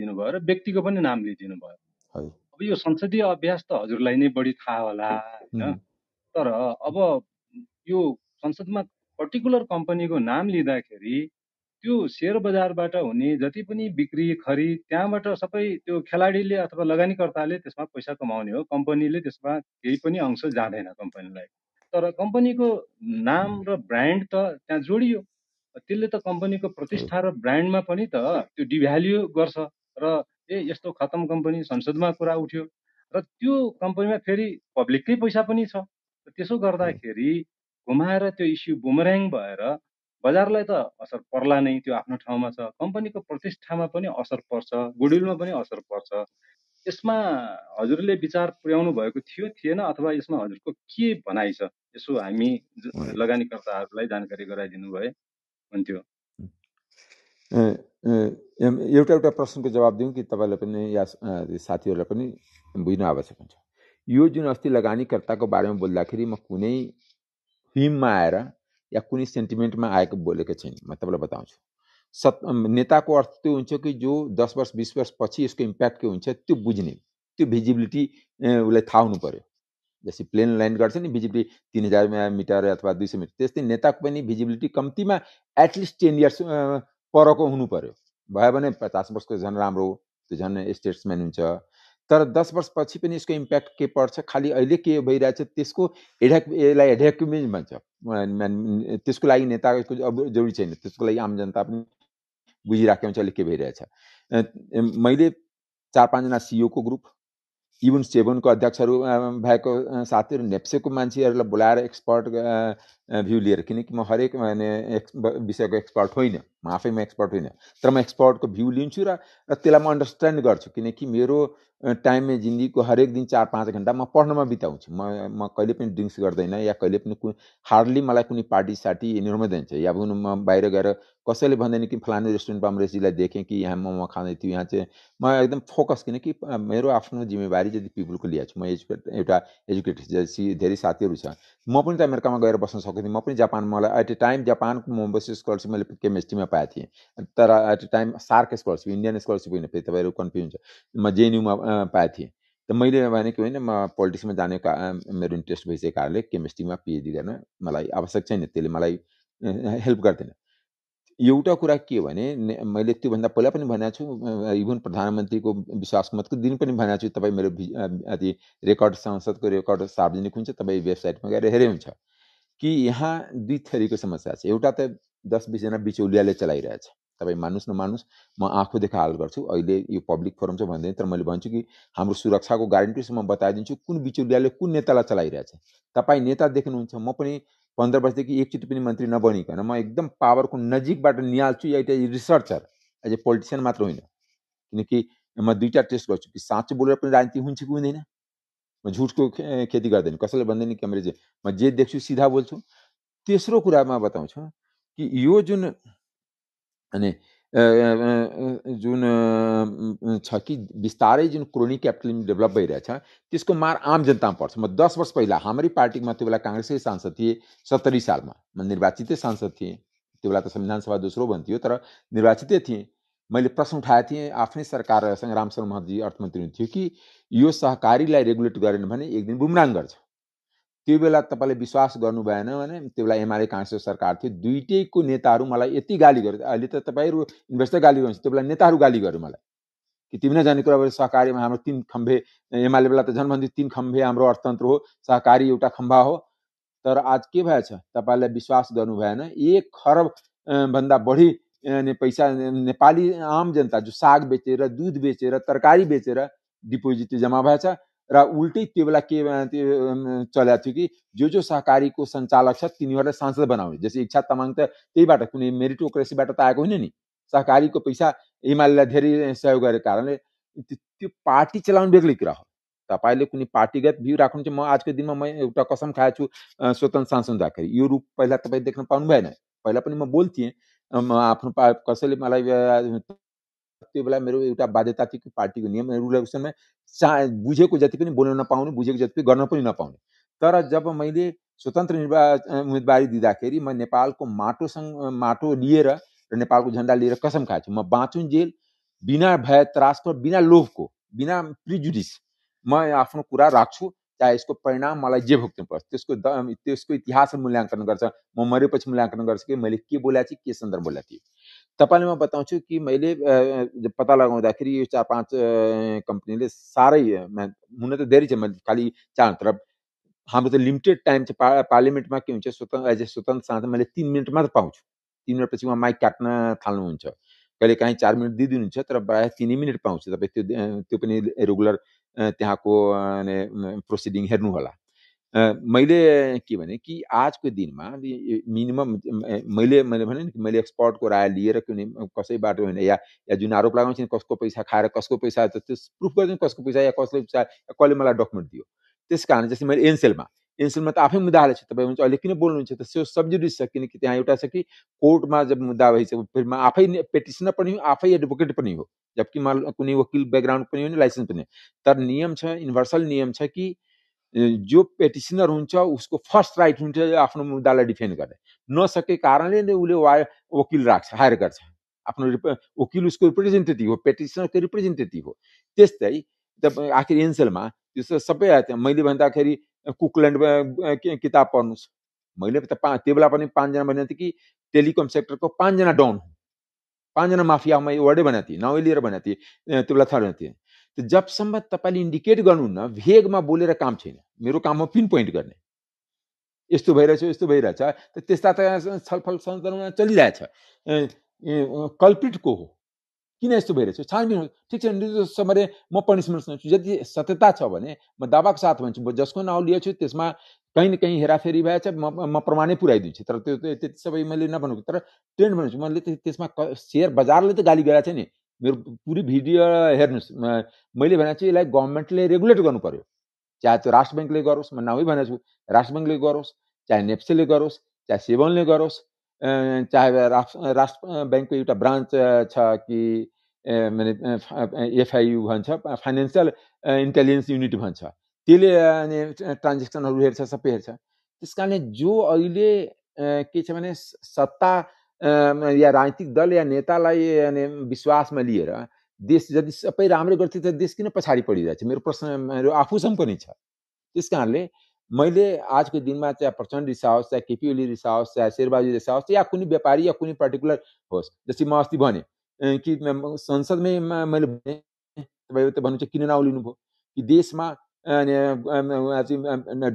दिनुभयो र व्यक्तिको पनि नाम लिइदिनु भयो अब यो संसदीय अभ्यास त हजुरलाई नै बढी थाहा होला होइन तर अब यो संसदमा पर्टिकुलर कम्पनीको नाम लिँदाखेरि त्यो सेयर बजारबाट हुने जति पनि बिक्री खरिद त्यहाँबाट सबै त्यो खेलाडीले अथवा लगानीकर्ताले त्यसमा पैसा कमाउने हो कम्पनीले त्यसमा केही पनि अंश जाँदैन कम्पनीलाई तर कम्पनीको नाम र ब्रान्ड त त्यहाँ जोडियो त्यसले त कम्पनीको प्रतिष्ठा र ब्रान्डमा पनि त त्यो डिभ्याल्यु गर्छ र ए यस्तो खतम कम्पनी संसदमा कुरा उठ्यो र त्यो कम्पनीमा फेरि पब्लिककै पैसा पनि छ त्यसो गर्दाखेरि घुमाएर त्यो इस्यु बुमराङ भएर बजारलाई त असर पर्ला नै त्यो आफ्नो ठाउँमा छ कम्पनीको प्रतिष्ठामा पनि असर पर्छ गुडविलमा पनि असर पर्छ यसमा हजुरले विचार पुर्याउनु भएको थियो थिएन अथवा यसमा हजुरको के भनाइ छ यसो हामी लगानीकर्ताहरूलाई जानकारी गराइदिनु भए हुन्थ्यो एउटा एउटा प्रश्नको जवाब दिउँ कि तपाईँलाई पनि या साथीहरूलाई पनि बुझ्नु आवश्यक हुन्छ यो जुन अस्ति लगानीकर्ताको बारेमा बोल्दाखेरि म कुनै फिममा आएर या कुनै सेन्टिमेन्टमा आएको बोलेको छैन म तपाईँलाई बताउँछु सत् नेताको अर्थ त्यो हुन्छ कि जो दस वर्ष बिस वर्षपछि यसको इम्प्याक्ट के हुन्छ त्यो बुझ्ने त्यो भिजिबिलिटी उसलाई थाहा हुनु पऱ्यो जस्तै प्लेन ल्यान्ड गर्छ नि भिजिबिलिटी तिन हजार मिटर अथवा दुई सय मिटर त्यस्तै नेताको पनि भिजिबिलिटी कम्तीमा एटलिस्ट टेन इयर्स परको हुनु पर्यो भयो भने पचास वर्षको झन् राम्रो त्यो झन् स्टेट्सम्यान हुन्छ तर दस वर्षपछि पनि यसको इम्प्याक्ट के पर्छ खालि अहिले के भइरहेछ त्यसको एड्याक यसलाई एड्याक्युमेन्ट भन्छ त्यसको लागि नेताको जरुरी छैन त्यसको लागि आम जनता पनि बुझिराखेको हुन्छ अहिले के भइरहेछ मैले चार पाँचजना सिओको ग्रुप इभन सेभनको अध्यक्षहरू भएको साथीहरू नेप्सेको मान्छेहरूलाई बोलाएर एक्सपर्ट भ्यू लिएर किनकि म हरेक विषयको एक्सपर्ट होइन म आफैमा एक्सपर्ट होइन तर म एक्सपर्टको भ्यू लिन्छु र त्यसलाई म अन्डरस्ट्यान्ड गर्छु किनकि मेरो टाइममा जिन्दगीको हरेक दिन चार पाँच घन्टा म पढ्नमा बिताउँछु म म कहिले पनि ड्रिङ्क्स गर्दैन या कहिले पनि कुन हार्डली मलाई कुनै पार्टी साटी यिनीहरूमा दिन्छ या भनौँ म बाहिर गएर कसैले भन्दैन कि फलानु रेस्टुरेन्टमा अमरेजीलाई देखेँ कि यहाँ मोमो खाँदै थियो यहाँ चाहिँ म एकदम फोकस किनकि मेरो आफ्नो जिम्मेवारी जति पिपुलको लिएको छु म एजुकेट एउटा एजुकेटेड जैसी धेरै साथीहरू छ म पनि त अमेरिकामा गएर बस्न सकेको थिएँ म पनि जापान मलाई एट ए टाइम जापानको मोम्बस स्कलरसिप मैले केमेस्ट्रीमा पाएका थिएँ तर at time SAARC scholarship Indian scholarship होइन फेरि तपाईँहरू कन्फ्युज हुन्छ म जेएनयुमा पाएको थिएँ त मैले भने कि होइन म पोलिटिक्समा जाने का मेरो इन्ट्रेस्ट भइसकेको कारणले केमिस्ट्रीमा पिएचडी गर्न मलाई आवश्यक छैन त्यसले मलाई हेल्प गर्दैन एउटा कुरा के भने मैले त्योभन्दा पहिला पनि भनेको छु इभन प्रधानमन्त्रीको विश्वास मतको दिन पनि भनेको छु तपाईँ मेरो अति रेकर्ड संसदको रेकर्ड सार्वजनिक हुन्छ तपाईँ वेबसाइटमा गएर हेरे हुन्छ कि यहाँ दुई थरीको समस्या छ एउटा त दस बिसजना बिचौलियाले चलाइरहेछ तपाईँ मान्नुहोस् न मान्नुहोस् म आँखो देखाहाल गर्छु अहिले यो पब्लिक फोरम से भन्दैन तर मैले भन्छु कि हाम्रो सुरक्षाको ग्यारेन्टीसम्म म बताइदिन्छु कुन बिचौलियाले कुन नेतालाई चलाइरहेछ तपाईँ नेता देख्नुहुन्छ म पनि पन्ध्र वर्षदेखि एकचोटि पनि मन्त्री नबनिकन म एकदम पावरको नजिकबाट निहाल्छु एउटा रिसर्चर एज ए पोलिटिसियन मात्र होइन किनकि म दुईवटा टेस्ट गर्छु कि साँचो बोलेर पनि राजनीति हुन्छ कि हुँदैन म झुटको खेती गर्दैन कसैले भन्दैन कि म जे देख्छु सिधा बोल्छु तेस्रो कुरा म बताउँछु कि यो जुन अनि जुन छ कि बिस्तारै जुन क्रोनी क्यापिटलिजम डेभलप भइरहेछ त्यसको मार आम जनतामा पर्छ म दस वर्ष पहिला हाम्रै पार्टीमा त्यो बेला काङ्ग्रेसै सांसद थिए सत्तरी सालमा म निर्वाचितै सांसद थिएँ त्यो बेला त संविधान सभा दोस्रो भन्थ्यो तर निर्वाचितै थिएँ मैले प्रश्न उठाएको थिएँ आफ्नै सरकारसँग रामशरण महजी अर्थमन्त्री हुन्थ्यो कि यो सहकारीलाई रेगुलेट गरेन भने एक दिन बुमराङ गर्छ त्यो बेला तपाईँले विश्वास गर्नु भएन भने त्यो बेला एमाले काङ्ग्रेस सरकार थियो दुइटैको नेताहरू मलाई यति गाली गर्यो अहिले त तपाईँहरू इन्भेस्टर गाली गर्नुहुन्छ त्यो बेला नेताहरू गाली गर्यो मलाई कि तिमी जाने कुरा सहकारीमा हाम्रो तिन खम्बे एमाले बेला त भन्थ्यो तिन खम्बे हाम्रो अर्थतन्त्र हो सहकारी एउटा खम्बा हो तर आज के भएछ तपाईँलाई विश्वास गर्नु भएन एक खरब भन्दा बढी ने पैसा नेपाली आम जनता जो साग बेचेर दुध बेचेर तरकारी बेचेर डिपोजिट जम्मा भएछ र उल्टै त्यो बेला के त्यो चलेको थियो कि जो जो सहकारीको सञ्चालक छ तिनीहरूलाई सांसद बनाउने जस्तै इच्छा तामाङ त त्यहीबाट कुनै मेरिटोक्रेसीबाट त आएको होइन नि सहकारीको पैसा एमाले धेरै सहयोग गरेको कारणले त्यो पार्टी चलाउनु बेग्लै कुरा हो तपाईँले कुनै पार्टीगत भ्यू राख्नु चाहिँ म आजको दिनमा म एउटा कसम खाएको छु स्वतन्त्र सांसद हुँदाखेरि यो रूप पहिला तपाईँ देख्न पाउनु भएन पहिला पनि म बोल्थेँ आफ्नो कसैले मलाई त्यो बेला मेरो एउटा बाध्यता थियो कि पार्टीको नियम रेगुलेसनमा चा बुझेको जति पनि बोल्न नपाउने बुझेको जति पनि गर्न पनि नपाउने तर जब मैले स्वतन्त्र निर्वाचन उम्मेदवारी दिँदाखेरि म नेपालको माटोसँग माटो लिएर र नेपालको झन्डा लिएर कसम खाएको छु म बाँचुन् जेल बिना भय त्रासको बिना लोभको बिना प्रिजुडिस म आफ्नो कुरा राख्छु चाहे यसको परिणाम मलाई जे पर्छ त्यसको त्यसको इतिहास मूल्याङ्कन गर्छ म मरेपछि मूल्याङ्कन गर्छु कि मैले के बोलाएको थिएँ के सन्दर्भ बोलाएको थिएँ તપાલીમાં બતાવું છું કે मैले પતા લગાउँदा यो चार पाँच कम्पनीले सारै हुन त धेरै छ मैले खालि चार तर हाम्रो त लिमिटेड टाइम छ पार्लियामेन्टमा के हुन्छ स्वतन्त्र एज ए स्वतन्त्र सांसद मैले तिन मिनट मात्र पाउँछु तिन मिनटपछि उहाँ माइक काट्न थाल्नुहुन्छ कहिले काहीँ चार मिनट दिइदिनुहुन्छ तर प्रायः तिनै मिनट पाउँछ तपाईँ त्यो त्यो पनि रेगुलर त्यहाँको प्रोसिडिङ हेर्नुहोला मैले के भने कि आजको दिनमा मिनिमम मैले मैले भने नि मैले एक्सपर्टको राय लिएर कुनै कसैबाट होइन या या जुन आरोप लगाउँछ कसको पैसा खाएर कसको पैसा त्यो प्रुफ गर्दैन कसको पैसा या कसले पैसा या कसले मलाई डकुमेन्ट दियो त्यस कारण जस्तै मैले एनसेलमा एनसेलमा त आफै मुद्दा हालेको छु तपाईँ हुन्छ अहिले किन बोल्नुहुन्छ त त्यो सब्जुडिस छ किनकि त्यहाँ एउटा छ कि कोर्टमा जब मुद्दा भइसक्यो फेरि म आफै पेटिसनर पनि हो आफै एडभोकेट पनि हो जबकि म कुनै वकिल ब्याकग्राउन्ड पनि हो नि लाइसेन्स पनि तर नियम छ युनिभर्सल नियम छ कि जो पेटिसनर हुन्छ उसको फर्स्ट राइट हुन्छ आफ्नो मुद्दालाई डिफेन्ड गर्ने नसके कारणले नै उसले वा वकिल राख्छ हायर गर्छ आफ्नो वकिल उसको रिप्रेजेन्टेटिभ हो पेटिसनरको रिप्रेजेन्टेटिभ हो त्यस्तै आखिर एन्सेलमा त्यस्तो सबै मैले भन्दाखेरि कुकल्यान्ड किताब पढ्नुहोस् मैले त पा त्यो बेला पनि पाँचजना भनेको थिएँ कि टेलिकम सेक्टरको पाँचजना डाउन पाँचजना माफियामा वर्डै भनेको थिएँ नवै लिएर भनेको थिएँ त्यो बेला थाहा थिएँ त्यो जबसम्म तपाईँले इन्डिकेट गर्नुहुन्न भेगमा बोलेर काम छैन मेरो काम हो पिन पोइन्ट गर्ने यस्तो भइरहेछ यस्तो भइरहेछ त त्यस्ता त छलफल सन्दर्भमा चलिरहेछ कल्प्रिट को हो किन यस्तो भइरहेछ छानबिन हो ठिक छ समय म पनिसमेन्ट सुनाउँछु जति सत्यता छ भने म दावाको साथ भन्छु म जसको नाउँ लिएको त्यसमा कहीँ न कहीँ हेराफेरी भएछ म म प्रमाणै पुऱ्याइदिन्छु तर त्यो त्यति सबै मैले नभनेको तर ट्रेन्ड भन्छु मैले त्यसमा सेयर बजारले त गाली गराएको छ नि मेरो पुरै भिडियो हेर्नुहोस् मैले भनेको छु यसलाई गभर्मेन्टले रेगुलेट गर्नु पर्यो चाहे त्यो राष्ट्र ब्याङ्कले गरोस् म नामै भनेको छु राष्ट्र ब्याङ्कले गरोस् चाहे नेप्सेले गरोस् चाहे सेवनले गरोस् चाहे राष्ट्र राष्ट्र ब्याङ्कको एउटा ब्रान्च छ कि माने एफआइयु भन्छ फाइनेन्सियल इन्टेलिजेन्स युनिट भन्छ त्यसले अनि ट्रान्जेक्सनहरू हेर्छ सबै हेर्छ त्यस कारणले जो अहिले के छ भने सत्ता या राजनीतिक दल या नेतालाई अनि विश्वासमा लिएर देश जति सबै राम्रो गर्थ्यो त देश किन पछाडि परिरहेछ मेरो प्रश्न मेरो आफूसम्म पनि छ त्यस कारणले मैले आजको दिनमा चाहे प्रचण्ड रिसाओस् चाहे केपी ओली रिसाओस् चाहे शेरबहादुर रिसाओस् या कुनै व्यापारी या कुनै पर्टिकुलर होस् जस्तै म अस्ति भने कि संसदमै मैले भने तपाईँ त भन्नुहुन्छ किन नाउँ भयो कि देशमा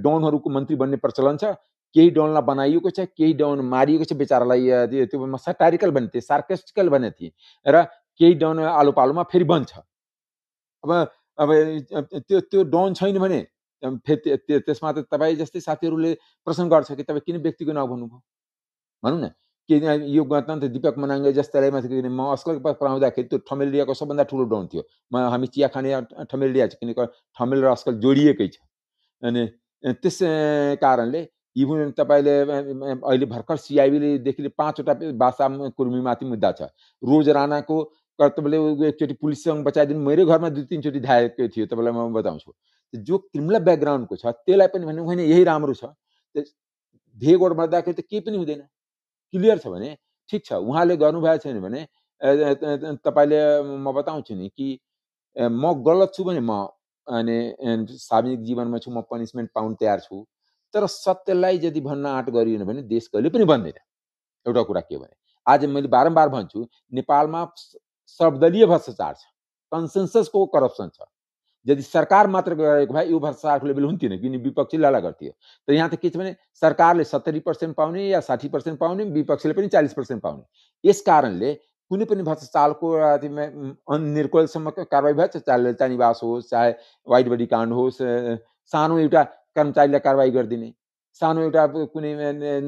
डोनहरूको मन्त्री बन्ने प्रचलन छ केही डोनलाई बनाइएको छ केही डाउन मारिएको छ बेचारालाई त्यो म सटारिकल भन्ने थिएँ सार्केस्टिकल भन्ने थिएँ र केही डाउन आलु पालुमा फेरि बन्छ अब अब त्यो त्यो डाउन छैन भने फेरि त्यसमा त तपाईँ जस्तै साथीहरूले प्रश्न गर्छ कि तपाईँ किन व्यक्तिको नाउँ भन्नुभयो भनौँ न के यो गणतन्त्र दिपक मनाङ्गे जस्तैलाई माथि म अस्कल पढाउँदाखेरि त्यो ठमेलियाको सबभन्दा ठुलो डाउन थियो म हामी चिया खाने ठमेलिया छ किनकि ठमेल र अस्कल जोडिएकै छ अनि त्यस कारणले इभन तपाईँले अहिले भर्खर सिआइबीलेदेखि पाँचवटा भाषा कुर्मीमाथि मुद्दा छ रोज राणाको तपाईँले एकचोटि पुलिससँग बचाइदिनु मेरै घरमा दुई तिनचोटि धाएको थियो तपाईँलाई म बताउँछु जो क्रिमिनल ब्याकग्राउन्डको छ त्यसलाई पनि भन्यो होइन यही राम्रो छ भेगोड मर्दाखेरि त केही पनि हुँदैन क्लियर छ भने ठिक छ उहाँले गर्नुभएको छैन भने तपाईँले म बताउँछु नि कि म गलत छु भने म अनि सामाजिक जीवनमा छु म पनिसमेन्ट पाउनु तयार छु तर सत्यलाई यदि भन्न आँट गरिएन भने देश कहिले पनि बन्दैन एउटा कुरा के भने आज मैले बारम्बार भन्छु नेपालमा सर्वदलीय भ्रष्टाचार छ कन्सेन्ससको करप्सन छ यदि सरकार मात्र गरेको भए यो भ्रष्टाचारको लेभल हुन्थेन किन विपक्षी लडा गर्थ्यो तर यहाँ त के छ भने सरकारले सत्तरी पर्सेन्ट पाउने या साठी पर्सेन्ट पाउने विपक्षीले पनि चालिस पर्सेन्ट पाउने यस कारणले कुनै पनि भ्रष्टाचारको निर्कोलसम्मको कारवाही भए चाहे ललिता निवास होस् चाहे वाइट बडी काण्ड होस् सानो एउटा कर्मचारीलाई कारवाही गरिदिने सानो एउटा कुनै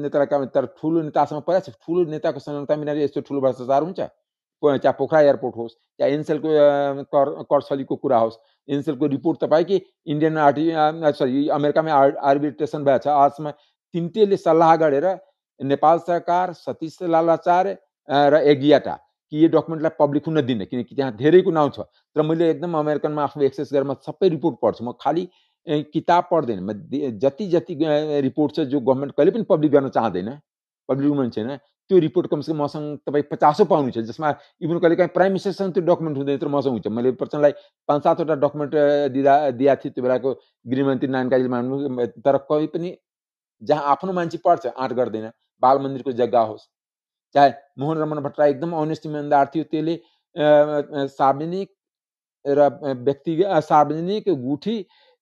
नेतालाई तर ठुलो नेतासँग छ ठुलो नेताको संलग्नता बिना यस्तो ठुलो भ्रष्टाचार हुन्छ चाहे पोखरा एयरपोर्ट होस् या एनसेलको कर करसलीको कुरा होस् एनसेलको रिपोर्ट तपाईँ कि इन्डियन आर्टि सरी अमेरिकामै आर आर्बिट्रेसन भएछ आजसम्म तिनटैले सल्लाह गरेर नेपाल सरकार सतीश लालाचार्य र एगियाटा कि यो डकुमेन्टलाई पब्लिक हुन दिने किनकि त्यहाँ धेरैको नाउँ छ तर मैले एकदम अमेरिकनमा आफ्नो एक्सेस गरेर म सबै रिपोर्ट पढ्छु म खालि किताब पढ्दैन जति जति रिपोर्ट छ जो गभर्मेन्ट कहिले पनि पब्लिक गर्न चाहँदैन पब्लिक हुनु छैन त्यो रिपोर्ट कमसेकम मसँग तपाईँ पचासौँ पाउनुहुन्छ जसमा इभन कहिले काहीँ प्राइम मिनिस्टरसँग त्यो डकुमेन्ट हुँदैन यत्रो मसँग हुन्छ मैले प्रचण्डलाई पाँच सातवटा डकुमेन्ट दिँदा दिएको थिएँ त्यो बेलाको गृहमन्त्री नानकाजी मान्नु तर कहीँ पनि जहाँ आफ्नो मान्छे पढ्छ आँट गर्दैन बाल मन्दिरको जग्गा होस् चाहे मोहन रमन भट्टराई एकदम अनेस्ट इमान्दार थियो त्यसले सार्वजनिक र व्यक्ति सार्वजनिक गुठी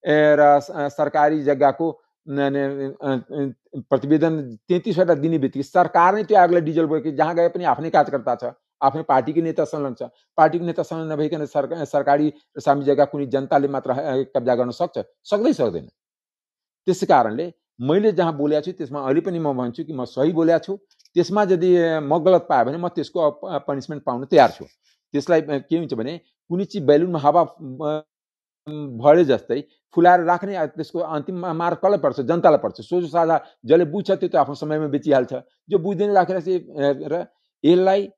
र सरकारी जग्गाको प्रतिवेदन तेत्तिसवटा दिने बित्तिकै सरकार नै त्यो आगोलाई डिजल बोकेको जहाँ गए पनि आफ्नै कार्यकर्ता छ आफ्नै पार्टीकै नेता संलग्न छ पार्टीको नेता संलग्न नभइकन सर सरकारी सामी जग्गा कुनै जनताले मात्र कब्जा गर्न सक्छ सक्दै सक्दैन त्यस कारणले मैले जहाँ बोलेको छु त्यसमा अहिले पनि म भन्छु कि म सही बोलेको छु त्यसमा यदि म गलत पाएँ भने म त्यसको पनिसमेन्ट पाउन तयार छु त्यसलाई के हुन्छ भने कुनै चिज बेलुनमा हावा भयो जस्तै फुलाएर राख्ने त्यसको अन्तिममा मार कसलाई पर्छ जनतालाई पर्छ सोझो साझा जसले बुझ्छ त्यो त आफ्नो समयमा बेचिहाल्छ जो बुझ्दैन राखेर र यसलाई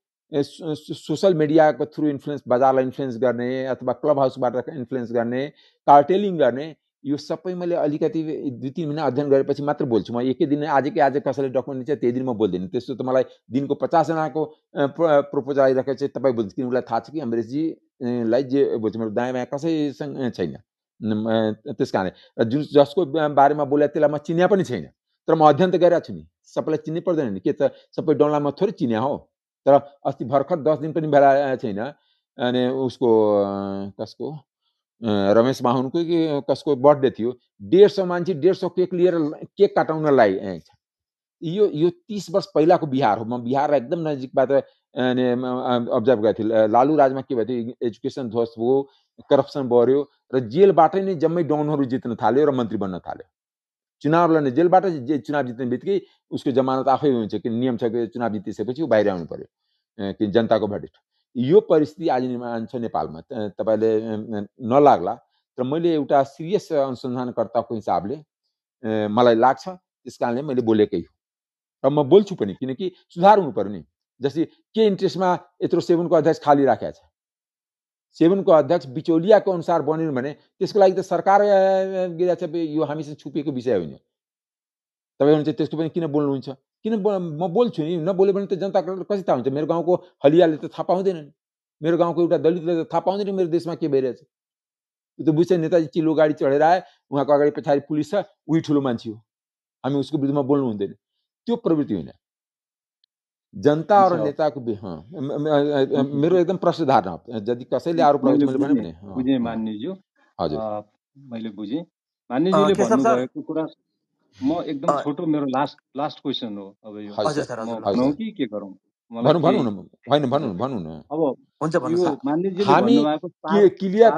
सोसल मिडियाको थ्रु इन्फ्लुएन्स बजारलाई इन्फ्लुएन्स गर्ने अथवा क्लब हाउसबाट इन्फ्लुएन्स गर्ने कार्टेलिङ गर्ने यो सबै मैले अलिकति दुई तिन महिना अध्ययन गरेपछि मात्र बोल्छु म एकै दिन आजकै आज कसैले डकुमेन्ट दिन्छ त्यही दिन म बोल्दिनँ त्यस्तो त मलाई दिनको पचासजनाको प्रपोजल आइरहेको चाहिँ तपाईँ बोल्छ किन थाहा छ कि अङ्ग्रेजीलाई जे बोल्छ मेरो दायाँ बायाँ कसैसँग छैन त्यस कारणले जुन जसको बारेमा बोले त्यसलाई म चिन्या पनि छैन तर म अध्ययन त गरिरहेको छु नि सबैलाई चिन्नै पर्दैन नि के त सबै डोनलाई थोरै चिन्या हो तर अस्ति भर्खर दस दिन पनि भेला छैन अनि उसको कसको रमेश बाहुनकै कि कसको बर्थडे थियो डेढ सौ मान्छे डेढ सौ केक लिएर केक काटाउनलाई यो यो तिस वर्ष पहिलाको बिहार हो म बिहार एकदम नजिकबाट अब्जर्भ गरेको थिएँ लालु राजमा के भयो थियो एजुकेसन ध्वस्त भयो करप्सन बढ्यो र जेलबाटै नै जम्मै डाउनहरू जित्न थाल्यो र मन्त्री बन्न थाल्यो चुनाव लड्ने जेलबाट चुनाव जित्ने बित्तिकै उसको जमानत आफै हुन्छ कि नियम छ कि चुनाव जितिसकेपछि ऊ बाहिर आउनु पर्यो कि जनताको भर्डिक्ट यो परिस्थिति आज निर्माण छ नेपालमा तपाईँले नलाग्ला तर मैले एउटा सिरियस अनुसन्धानकर्ताको हिसाबले मलाई लाग्छ त्यस कारणले मैले बोलेकै हो र म बोल्छु पनि किनकि सुधार हुनु पऱ्यो नि जस्तै के इन्ट्रेस्टमा यत्रो सेभेनको अध्यक्ष खाली राखेको छ सेभेनको अध्यक्ष बिचौलियाको अनुसार बन्यो भने त्यसको लागि त सरकार यो हामीसँग छुपिएको विषय होइन तपाईँ चाहिँ त्यसको पनि किन बोल्नुहुन्छ किन म बोल्छु नि नबोल्यो भने त जनता कसरी थाहा हुन्छ मेरो गाउँको हलियाले त थाहा पाउँदैन नि मेरो गाउँको एउटा दलितले त थाहा पाउँदैन मेरो देशमा के भइरहेछ त्यो त बुझ्छ नेताजी चिलो गाडी चढेर आए उहाँको अगाडि पछाडि पुलिस छ उही ठुलो मान्छे हो हामी उसको विरुद्धमा बोल्नु हुँदैन त्यो प्रवृत्ति होइन जनता र नेताको मेरो एकदम प्रश्न धारणा यदि कसैले आरोप लगाउँछ मैले बुझेँ मान्यज्यू हजुर मैले बुझेँ मान्यज्यूले भन्नुभएको कुरा म एकदम छोटो मेरो लास्ट लास्ट क्वेसन हो अब यो भनौँ कि के गरौँ न न अब हुन्छ क्लियर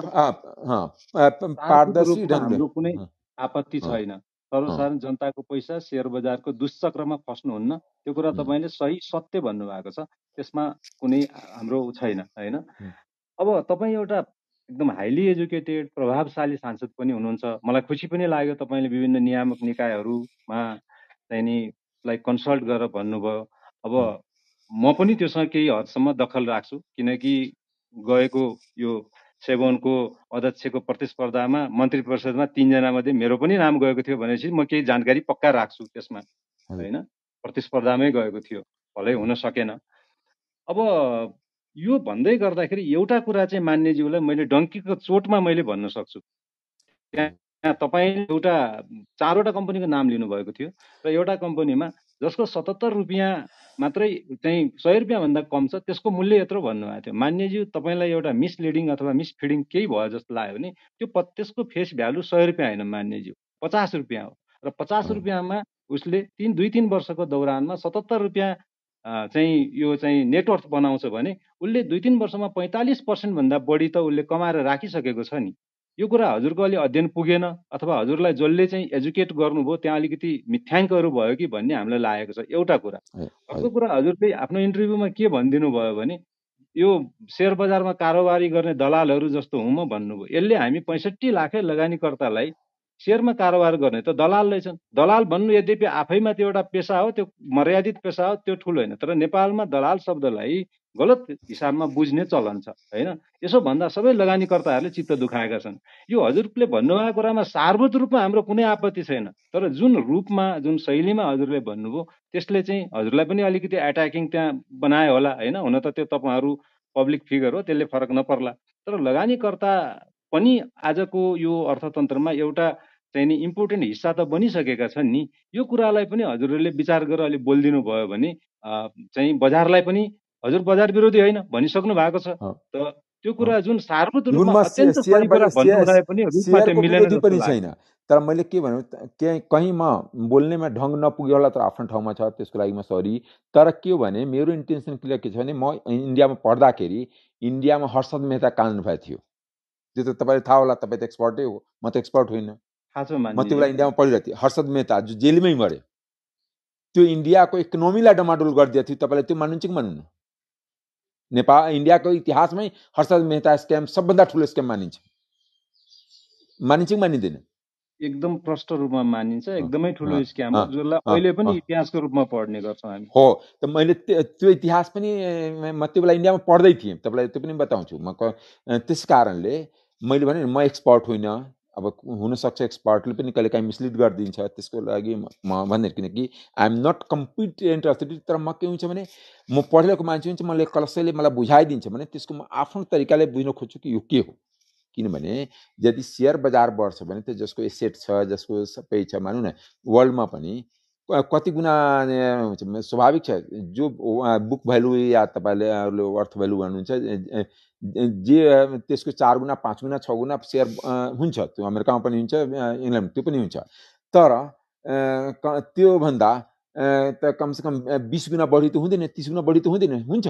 हाम्रो कुनै आपत्ति छैन सर्वसाधारण जनताको पैसा सेयर बजारको दुष्चक्रमा फस्नुहुन्न त्यो कुरा तपाईँले सही सत्य भन्नुभएको छ त्यसमा कुनै हाम्रो छैन होइन अब तपाईँ एउटा एकदम हाइली एजुकेटेड प्रभावशाली सांसद पनि हुनुहुन्छ मलाई खुसी पनि लाग्यो तपाईँले विभिन्न नियामक निकायहरूमा चाहिँ नि लाइक कन्सल्ट गरेर भन्नुभयो अब म पनि त्योसँग केही हदसम्म दखल राख्छु किनकि गएको यो सेभनको अध्यक्षको प्रतिस्पर्धामा मन्त्री परिषदमा तिनजना मध्ये मेरो पनि नाम गएको थियो भनेपछि म केही जानकारी पक्का राख्छु त्यसमा होइन प्रतिस्पर्धामै गएको थियो भलै हुन सकेन अब यो भन्दै गर्दाखेरि एउटा कुरा चाहिँ मान्यज्यूलाई मैले डङ्कीको चोटमा मैले भन्न सक्छु त्यहाँ तपाईँ एउटा चारवटा कम्पनीको नाम लिनुभएको थियो र एउटा कम्पनीमा जसको सतहत्तर रुपियाँ मात्रै चाहिँ सय रुपियाँभन्दा कम छ त्यसको मूल्य यत्रो भन्नुभएको थियो मान्यज्यू तपाईँलाई एउटा मिसलिडिङ अथवा मिसफिडिङ केही भयो जस्तो लाग्यो भने त्यो प त्यसको फेस भ्यालु सय रुपियाँ होइन मान्यज्यू पचास रुपियाँ हो र पचास रुपियाँमा उसले तिन दुई तिन वर्षको दौरानमा सतहत्तर रुपियाँ चाहिँ यो चाहिँ नेटवर्क बनाउँछ भने उसले दुई तिन वर्षमा पैँतालिस पर्सेन्टभन्दा बढी त उसले कमाएर राखिसकेको छ नि यो कुरा हजुरको अलि अध्ययन पुगेन अथवा हजुरलाई जसले चाहिँ एजुकेट गर्नुभयो त्यहाँ अलिकति मिथ्याङ्कहरू भयो कि भन्ने हामीलाई लागेको छ एउटा कुरा अर्को कुरा हजुरले आफ्नो इन्टरभ्यूमा के भनिदिनु भयो भने यो सेयर बजारमा कारोबारी गर्ने दलालहरू जस्तो हुँ म भन्नुभयो यसले हामी पैँसठी लाखै लगानीकर्तालाई सेयरमा कारोबार गर्ने त दलाल नै छन् दलाल भन्नु यद्यपि आफैमा त्यो एउटा पेसा हो त्यो मर्यादित पेसा हो त्यो ठुलो होइन तर नेपालमा दलाल शब्दलाई गलत हिसाबमा बुझ्ने चलन छ होइन यसो भन्दा सबै लगानीकर्ताहरूले चित्त दुखाएका छन् यो हजुरले भन्नुभएको कुरामा सार्वत रूपमा हाम्रो कुनै आपत्ति छैन तर जुन रूपमा जुन शैलीमा हजुरले भन्नुभयो त्यसले चाहिँ हजुरलाई पनि अलिकति एट्याकिङ त्यहाँ बनायो होला होइन हुन त त्यो तपाईँहरू पब्लिक फिगर हो त्यसले फरक नपर्ला तर लगानीकर्ता पनि आजको यो अर्थतन्त्रमा एउटा नि इम्पोर्टेन्ट हिस्सा त बनिसकेका छन् नि यो कुरालाई पनि हजुरहरूले विचार गरेर अलिक बोलिदिनु भयो भने चाहिँ बजारलाई पनि हजुर बजार विरोधी होइन भनिसक्नु भएको छ त त्यो कुरा जुन सार्वत पनि छैन तर मैले के भन्नु त्यहाँ कहीँ म बोल्नेमा ढङ्ग नपुग्यो होला तर आफ्नो ठाउँमा छ त्यसको लागि म सरी तर के हो भने मेरो इन्टेन्सन क्लियर के छ भने म इन्डियामा पढ्दाखेरि इन्डियामा हर्षद मेहता कानुन भएको थियो त्यो त तपाईँले थाहा होला तपाईँ त एक्सपर्टै हो म त एक्सपर्ट होइन म त्यो बेला इन्डियामा पढिरहेको थिएँ हर्षद मेहता जो जेलमै मऱ्यो त्यो इन्डियाको इकोनोमीलाई डमाडोल गरिदिएको थियो तपाईँलाई त्यो मान्नु कि मान्नु नेपाल इन्डियाको इतिहासमै हर्षद मेहता स्क्याम सबभन्दा ठुलो स्क्याम मानिन्छ मानिन्छ कि मानिँदैन एकदम प्रष्ट रूपमा मानिन्छ एकदमै ठुलो स्क्याम जसलाई अहिले पनि इतिहासको रूपमा पढ्ने गर्छौँ हामी हो त मैले त्यो इतिहास पनि म त्यो बेला इन्डियामा पढ्दै थिएँ तपाईँलाई त्यो पनि बताउँछु म त्यस कारणले मैले भने म एक्सपर्ट होइन अब हुनसक्छ एक्सपर्टले पनि कहिले काहीँ मिसलिड गरिदिन्छ त्यसको लागि म भन्दै किनकि आइएम नट कम्पिटेन्ट अथोरिटी तर म के हुन्छ भने म पढेको मान्छे हुन्छ मैले कसैले मलाई बुझाइदिन्छ भने त्यसको म आफ्नो तरिकाले बुझ्न खोज्छु कि यो के हो किनभने यदि सेयर बजार बढ्छ भने त्यो जसको एसेट छ जसको सबै छ मानौँ न वर्ल्डमा पनि कति गुणा स्वाभाविक छ जो बुक भ्यालु या तपाईँले अर्थ भ्यालु भन्नुहुन्छ जे त्यसको चार गुणा पाँच गुणा छ गुणा सेयर हुन्छ त्यो अमेरिकामा पनि हुन्छ इङ्ल्यान्ड त्यो पनि हुन्छ तर त्योभन्दा त कमसेकम बिस गुणा बढी त हुँदैन तिस गुणा बढी त हुँदैन हुन्छ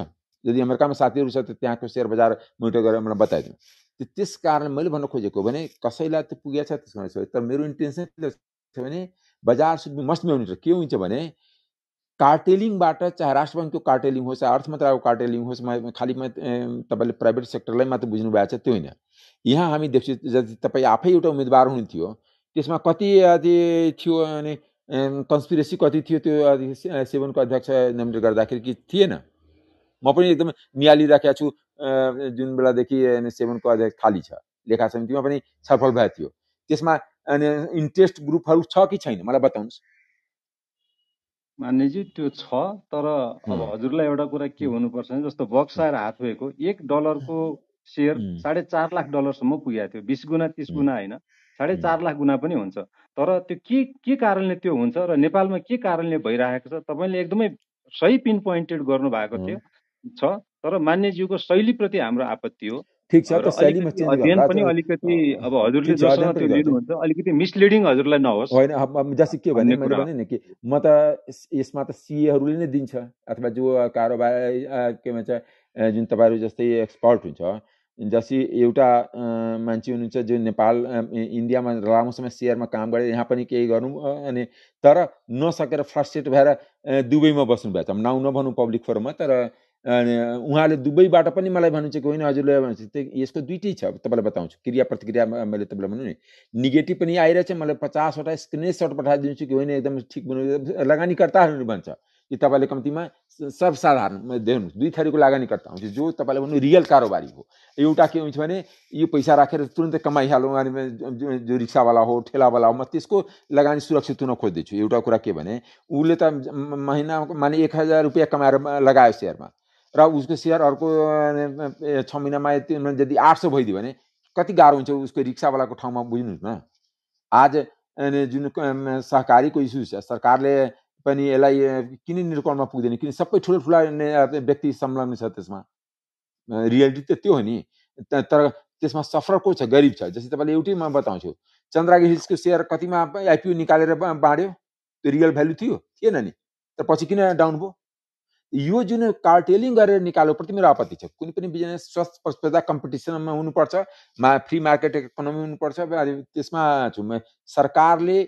यदि अमेरिकामा साथीहरू छ त त्यहाँको सेयर बजार मोनिटर गरेर मलाई बताइदिनु त्यो त्यस कारण मैले भन्न खोजेको भने कसैलाई त पुगेको छ कारण तर मेरो इन्टेन्सन छ भने बजार सुन्नु मस्त मस्ट के हुन्छ भने कार्टेलिङबाट चाहे राष्ट्र ब्याङ्कको कार्टेलिङ होस् अर्थ मन्त्रालयको कार्टेलिङ होस् खालि तपाईँले प्राइभेट सेक्टरलाई मात्र बुझ्नु भएको छ त्यो होइन यहाँ हामी देख्छु जति तपाईँ आफै एउटा उम्मेदवार हुनुहुन्थ्यो त्यसमा कति थियो अनि कन्सपिरेसी कति थियो त्यो सेवनको अध्यक्ष नोमिनेट गर्दाखेरि कि थिएन म पनि एकदम नियालिराखेको छु जुन बेलादेखि सेभेनको अध्यक्ष खाली छ लेखा समितिमा पनि छलफल भएको थियो त्यसमा अनि इन्ट्रेस्ट ग्रुपहरू छ कि छैन मलाई बताउनुहोस् मान्यजी त्यो छ तर अब हजुरलाई एउटा कुरा के हुनुपर्छ भने जस्तो बक्साएर हात भएको एक डलरको सेयर साढे चार लाख डलरसम्म पुगेको थियो बिस गुणा तिस गुणा होइन साढे चार लाख गुणा पनि हुन्छ तर त्यो के के कारणले त्यो हुन्छ र नेपालमा के कारणले भइरहेको छ तपाईँले एकदमै सही पिन पोइन्टेड गर्नुभएको थियो छ तर मान्यज्यूको शैलीप्रति हाम्रो आपत्ति हो ठिक छ अलिकति मिसलिडिङ हजुरलाई नहोस् होइन जस्तै के भने मैले भने नि कि म त यसमा त सिएहरूले नै दिन्छ अथवा जो कारोबार के भन्छ जुन तपाईँहरू जस्तै एक्सपर्ट हुन्छ जस्तै एउटा मान्छे हुनुहुन्छ जो नेपाल इन्डियामा लामो समय सेयरमा काम गरे यहाँ पनि केही गरौँ अनि तर नसकेर फ्रस्ट्रेट भएर दुबईमा बस्नुभएको छ नाउँ नभनौँ पब्लिक फोरममा तर उहाँले दुबईबाट पनि मलाई भन्नुहुन्छ कि होइन भन्नु भनेपछि यसको दुइटै छ तपाईँलाई बताउँछु क्रिया प्रतिक्रिया मैले तपाईँलाई भन्नु नि निगेटिभ पनि आइरहेछ मलाई पचासवटा स्क्रिनसट पठाइदिन्छु कि होइन एकदम ठिक बनाउनु लगानीकर्ताहरू भन्छ कि तपाईँले कम्तीमा सर्वसाधारण देख्नु दुई थरीको लगानीकर्ता हुन्छ जो तपाईँले भन्नु रियल कारोबारी हो एउटा के हुन्छ भने यो पैसा राखेर तुरन्तै कमाइहालौँ उहाँले जो रिक्सावाला हो ठेलावाला हो म त्यसको लगानी सुरक्षित हुन खोज्दैछु एउटा कुरा के भने उसले त महिनाको माने एक हजार रुपियाँ कमाएर लगायो सेयरमा र उसको सेयर अर्को छ महिनामा यदि आठ सय भइदियो भने कति गाह्रो हुन्छ उसको रिक्सावालाको ठाउँमा बुझ्नुहोस् न आज जुन सहकारीको इस्यु छ सरकारले पनि यसलाई किन निरूपणमा पुग्दैन किन सबै ठुलो ठुला व्यक्ति संलग्न छ त्यसमा रियालिटी त त्यो हो नि तर त्यसमा सफर को छ गरिब छ जस्तै तपाईँले एउटै म बताउँछु चन्द्रागी हिल्सको सेयर कतिमा आइपिओ निकालेर बाँड्यो त्यो रियल भ्यालु थियो थिएन नि तर पछि किन डाउन भयो यो जुन कार्टेलिङ गरेर प्रति मेरो आपत्ति छ कुनै पनि बिजनेस स्वस्थ प्रतिस्पर्धा कम्पिटिसनमा हुनुपर्छ मा फ्री मार्केट इकोनोमी हुनुपर्छ त्यसमा छु सरकारले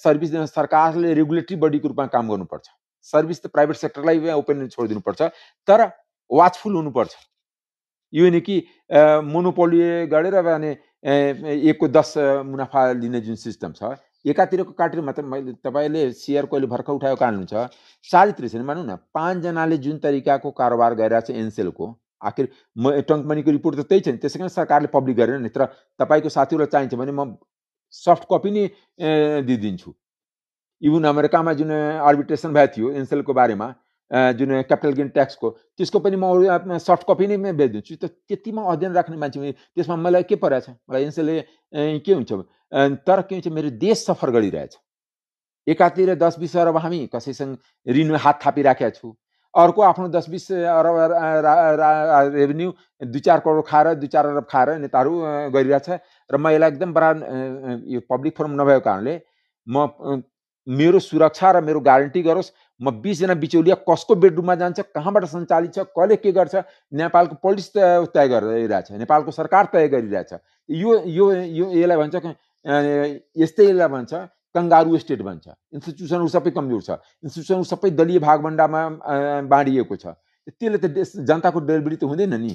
सर्भिस सरकारले रेगुलेटरी बडीको रूपमा काम गर्नुपर्छ सर्भिस त प्राइभेट सेक्टरलाई ओपन छोडिदिनुपर्छ तर वाचफुल हुनुपर्छ यो नि कि मोनोपोलियो गरेर अनि एकको दस मुनाफा लिने जुन सिस्टम छ एकातिरको काटेर मात्र मैले तपाईँले सेयर कहिले भर्खर उठाएको कारण हुन्छ साझेतिर छैन मानौँ न पाँचजनाले जुन तरिकाको कारोबार गरिरहेको छ एनसेलको आखिर म टङ्कमनीको रिपोर्ट त त्यही छ नि त्यसै कारण सरकारले पब्लिक गरेन नि तर तपाईँको साथीहरूलाई चाहिन्छ भने म सफ्ट कपी नै दिइदिन्छु इभन अमेरिकामा जुन आर्बिट्रेसन भएको थियो एनसेलको बारेमा जुन क्यापिटल गेन ट्याक्सको त्यसको पनि म सफ्ट कपी नै बेचिदिन्छु त त्यतिमा अध्ययन राख्ने मान्छे त्यसमा मलाई के परेको छ मलाई एनसेलले के हुन्छ तर के हुन्छ मेरो देश सफर गरिरहेछ एकातिर दस बिस अरब हामी कसैसँग ऋण हात थापिराखेका छु अर्को आफ्नो दस बिस अरब रेभेन्यू दुई चार करोड खाएर दुई चार अरब खाएर नेताहरू गरिरहेछ र म यसलाई एकदम बडा यो पब्लिक फोरम नभएको कारणले म मेरो सुरक्षा र मेरो ग्यारेन्टी गरोस् म बिसजना बिचौलिया कसको बेडरुममा जान्छ कहाँबाट सञ्चालित छ कसले के गर्छ नेपालको पोलिटिक्स तय गरिरहेछ नेपालको सरकार तय गरिरहेछ यो यो यो यसलाई भन्छ यस्तै यसलाई भन्छ कङ्गारु स्टेट भन्छ इन्स्टिट्युसनहरू सबै कमजोर छ इन्स्टिट्युसनहरू सबै दलीय भागभन्डामा बाँडिएको छ त्यसले त जनताको डेलिभरी त हुँदैन नि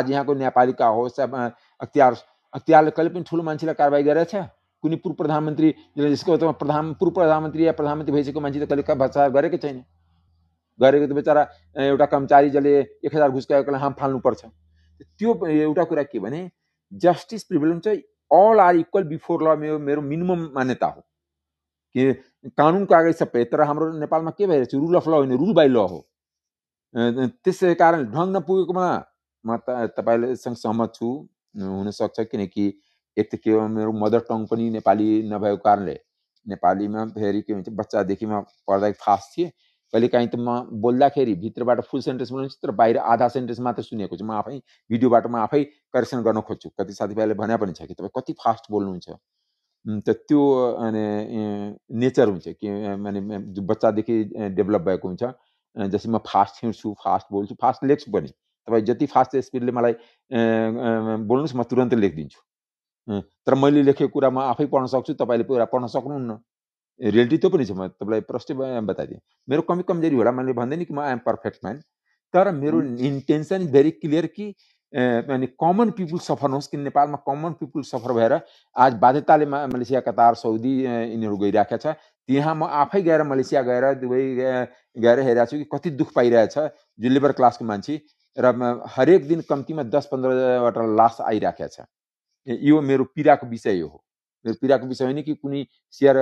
आज यहाँको न्यायपालिका होस् अख्तियार अख्तियारले कहिले पनि ठुलो मान्छेलाई कारवाही गरेछ कुनै पूर्व प्रधानमन्त्री जसको प्रधान पूर्व प्रधानमन्त्री या प्रधानमन्त्री भइसकेको मान्छे त कहिले भ्रष्टाचार गरेकै छैन गरेको त बेचारा एउटा कर्मचारी जसले एक हजार घुस गएकोलाई हाम फाल्नुपर्छ त्यो एउटा कुरा के भने जस्टिस प्रिभिलेन्स चाहिँ अल आर इक्वल बिफोर ल मेरो मेरो मिनिमम मान्यता हो कि कानुनको अगाडि सबै तर हाम्रो नेपालमा के भइरहेछ रुल अफ ल होइन रुल बाई ल हो त्यसै कारण ढङ्ग नपुगेकोमा म त सहमत छु हुनसक्छ किनकि एक त के हो मेरो मदर टङ पनि नेपाली नभएको कारणले नेपालीमा फेरि के भन्छ बच्चादेखि म पढ्दाखेरि फास्ट थिएँ कहिलेकाहीँ त म बोल्दाखेरि भित्रबाट फुल सेन्टेन्स बनाउँछु तर बाहिर आधा सेन्टेन्स मात्र सुनेको छु म आफै भिडियोबाट म आफै करेक्सन गर्न खोज्छु कति साथीभाइले भने पनि छ कि तपाईँ कति फास्ट बोल्नुहुन्छ त त्यो अनि नेचर हुन्छ कि माने बच्चादेखि डेभलप भएको हुन्छ जस्तै म फास्ट हिँड्छु फास्ट बोल्छु फास्ट लेख्छु पनि तपाईँ जति फास्ट स्पिडले मलाई बोल्नुहोस् म तुरन्त लेखिदिन्छु तर मैले लेखेको कुरा म आफै पढ्न सक्छु तपाईँले कुरा पढ्न सक्नुहुन्न रियलिटी त्यो पनि छ म तपाईँलाई प्रष्ट बताइदिएँ मेरो कमी कमजोरी होला मैले भन्दैन कि म एम पर्फेक्ट म्यान तर मेरो इन्टेन्सन इज भेरी क्लियर कि अनि कमन पिपुल सफर नहोस् कि नेपालमा कमन पिपुल सफर भएर आज बाध्यताले मलेसिया कतार सौदी यिनीहरू गइरहेको छ त्यहाँ म आफै गएर मलेसिया गएर दुबई गएर हेरिरहेको छु कि कति दुःख पाइरहेछ जो लेबर क्लासको मान्छे र हरेक दिन कम्तीमा दस पन्ध्रवटा लास आइरहेको छ यो मेरो पीडाको विषय हो मेरो पीडाको विषय होइन कि कुनै सेयर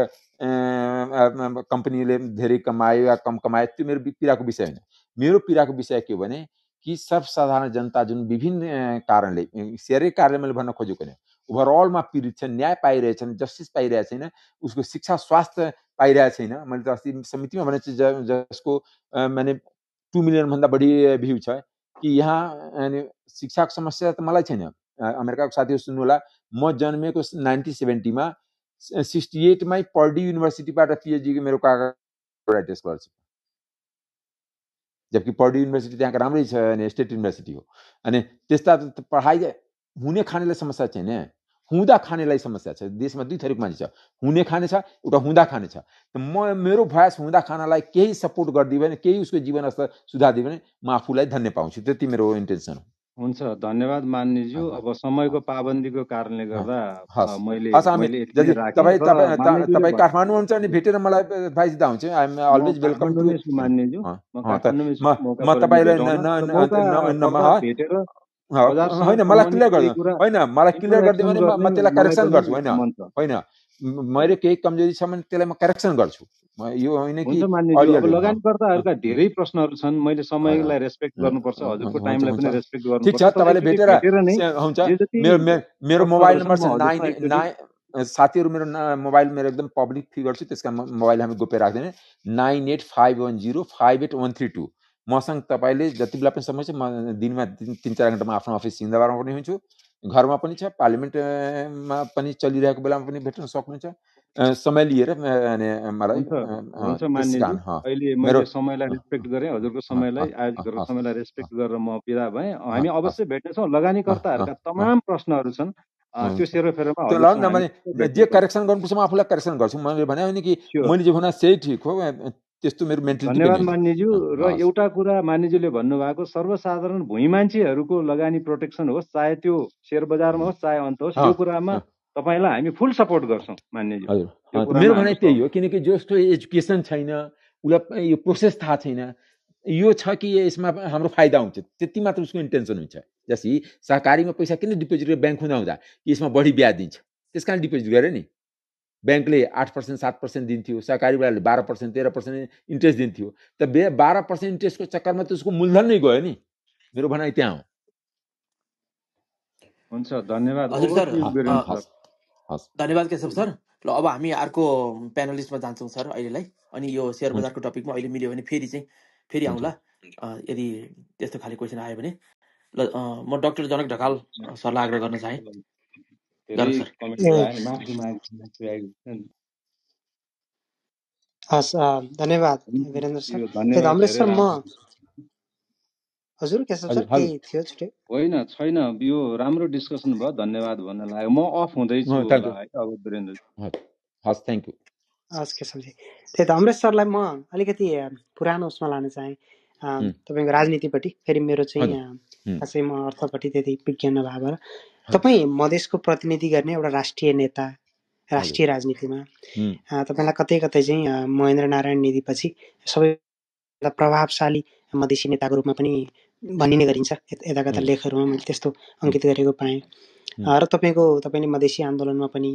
कम्पनीले धेरै कमायो या कम कमायो त्यो मेरो पीडाको विषय होइन मेरो पीडाको विषय के हो भने कि सर्वसाधारण जनता जुन विभिन्न कारणले सेयरै कारणले मैले भन्न खोजेको होइन ओभरअलमा पीडित छन् न्याय पाइरहेछन् जस्टिस पाइरहेको छैन उसको शिक्षा स्वास्थ्य पाइरहेको छैन मैले त अस्ति समितिमा भने जसको माने टु मिलियनभन्दा बढी भ्यू छ कि यहाँ शिक्षाको समस्या त मलाई छैन अमेरिकाको साथीहरू होला म जन्मेको नाइन्टिन सेभेन्टीमा सिक्सटी एटमै पर्डी युनिभर्सिटीबाट पिएचडीको मेरो काका टेस्ट गर्छ जबकि पर्डी युनिभर्सिटी त्यहाँको राम्रै छ अनि स्टेट युनिभर्सिटी हो अनि त्यस्ता पढाइ हुने खानेलाई समस्या छैन हुँदा खानेलाई समस्या छ देशमा दुई थरीको मान्छे छ हुने खाने छ एउटा हुँदा खाने छ म मेरो भोइस हुँदा खानालाई केही सपोर्ट गरिदियो भने केही उसको जीवनस्तर सुधार सुधारिदियो भने म आफूलाई धन्य पाउँछु त्यति मेरो इन्टेन्सन हो हुन्छ धन्यवाद मान्यज्यू अब समयको पाबन्दीको कारणले गर्दा मैले तपाईँ काठमाडौँ हुन्छ अनि भेटेर मलाई एडभाइस दिँदा हुन्छ अलवेज वेलकम टु मान्यज्यू म तपाईँलाई भेटेर होइन मलाई क्लियर गर्दै होइन मलाई क्लियर गरिदियो भने म त्यसलाई करेक्सन गर्छु होइन होइन मेरो केही कमजोरी छ भने त्यसलाई म करेक्सन गर्छु यो होइन कि लगानीकर्ताहरूका धेरै प्रश्नहरू छन् मैले समयलाई रेस्पेक्ट गर्नुपर्छ हजुरको टाइमलाई पनि रेस्पेक्ट गर्नु ठिक छ तपाईँले भेटेर हुन्छ मेरो मोबाइल नम्बर छ नाइन नाइन साथीहरू मेरो मोबाइल मेरो एकदम पब्लिक फिगर छु त्यस कारण मोबाइल हामी गोप्य राख्दैन nine eight five one zero five eight one three two मसँग तपाईँले जति बेला पनि समय छ म दिनमा तिन चार घन्टामा आफ्नो अफिस सिन्दाबारमा पनि हुन्छु घरमा पनि छ पार्लिमेन्टमा पनि चलिरहेको बेलामा पनि भेट्न सक्नुहुन्छ समयलिएर मलाई अहिले मेरो समयलाई रेस्पेक्ट गरेँ हजुरको समयलाई आयोजकहरूको समयलाई रेस्पेक्ट गरेर म विदा भएँ हामी अवश्य भेट्नेछौँ लगानीकर्ताहरूका तमाम प्रश्नहरू छन् त्यो सेरोफेरोमा मैले जे करेक्सन गर्नुपर्छ म आफूलाई करेक्सन गर्छु मैले भने नि कि मैले जे भने त्यही ठिक हो त्यस्तो मेरो मेन्टल धन्यवाद मान्यज्यू र एउटा कुरा मान्यज्यूले भन्नुभएको सर्वसाधारण भुइँ मान्छेहरूको लगानी प्रोटेक्सन होस् चाहे त्यो सेयर बजारमा होस् चाहे अन्त होस् त्यो कुरामा तपाईँलाई हामी फुल सपोर्ट गर्छौँ मान्यजी हजुर मेरो भनाइ त्यही हो किनकि जस्तो एजुकेसन छैन उसलाई यो प्रोसेस थाहा छैन यो छ कि यसमा हाम्रो फाइदा हुन्छ त्यति मात्र उसको इन्टेन्सन हुन्छ जस्तै सहकारीमा पैसा किन डिपोजिट गरेर ब्याङ्क हुँदा हुँदा यसमा बढी ब्याज दिन्छ त्यस कारण डिपोजिट गरे नि ब्याङ्कले आठ पर्सेन्ट सात पर्सेन्ट दिन्थ्यो सहकारीवालाले बाह्र पर्सेन्ट तेह्र पर्सेन्ट इन्ट्रेस्ट दिन्थ्यो त बे बाह्र पर्सेन्ट इन्ट्रेस्टको चक्करमा त उसको मूलधन नै गयो नि मेरो भनाइ त्यहाँ हो हुन्छ धन्यवाद हस् धन्यवाद केशव सर ल अब हामी अर्को प्यानलिस्टमा जान्छौँ सर अहिलेलाई अनि यो सेयर बजारको टपिकमा अहिले मिल्यो भने फेरि चाहिँ फेरि आउँला यदि त्यस्तो खाले क्वेसन आयो भने ल म डक्टर जनक ढकाल सरलाई आग्रह गर्न चाहेँ हस् धन्यवाद वीरेन्द्र सर धन्यवाद सर म हजुर थियो होइन छैन यो राम्रो डिस्कसन भयो धन्यवाद भन्न लाग्यो म अफ हुँदैछु अब वीरेन्द्र हस् थ्याङ्क यू हस् केशवजी त्यही त अमरेश सरलाई म अलिकति पुरानो उसमा लान चाहेँ तपाईँको राजनीतिपट्टि फेरि मेरो चाहिँ खासै म अर्थपट्टि त्यति विज्ञान नभएर तपाईँ मधेसको प्रतिनिधि गर्ने एउटा राष्ट्रिय नेता राष्ट्रिय राजनीतिमा तपाईँलाई कतै कतै चाहिँ महेन्द्र नारायण निधिपछि सबैभन्दा प्रभावशाली मधेसी नेताको रूपमा पनि भनिने गरिन्छ यताका त लेखहरूमा मैले त्यस्तो अङ्कित गरेको पाएँ र तपाईँको तपाईँले मधेसी आन्दोलनमा पनि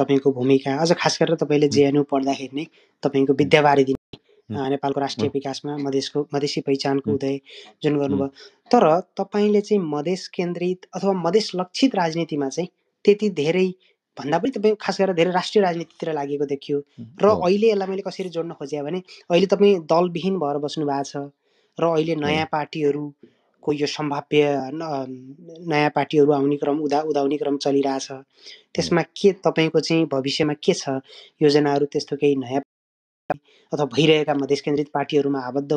तपाईँको भूमिका अझ खास गरेर तपाईँले जेएनयु पढ्दाखेरि नै तपाईँको विद्याबारी दिने नेपालको राष्ट्रिय विकासमा मधेसको मधेसी पहिचानको उदय जुन गर्नुभयो तर तपाईँले चाहिँ मधेस केन्द्रित अथवा मधेस लक्षित राजनीतिमा चाहिँ त्यति धेरै भन्दा पनि तपाईँ खास गरेर धेरै राष्ट्रिय राजनीतितिर लागेको देखियो र अहिले यसलाई मैले कसरी जोड्न खोजेँ भने अहिले तपाईँ दलविहीन भएर बस्नु भएको छ र अहिले नयाँ पार्टीहरूको यो सम्भाव्य नयाँ पार्टीहरू आउने क्रम उदा उदाउने क्रम चलिरहेछ त्यसमा के तपाईँको चाहिँ भविष्यमा के छ योजनाहरू त्यस्तो केही नयाँ अथवा भइरहेका मधेस केन्द्रित पार्टीहरूमा आबद्ध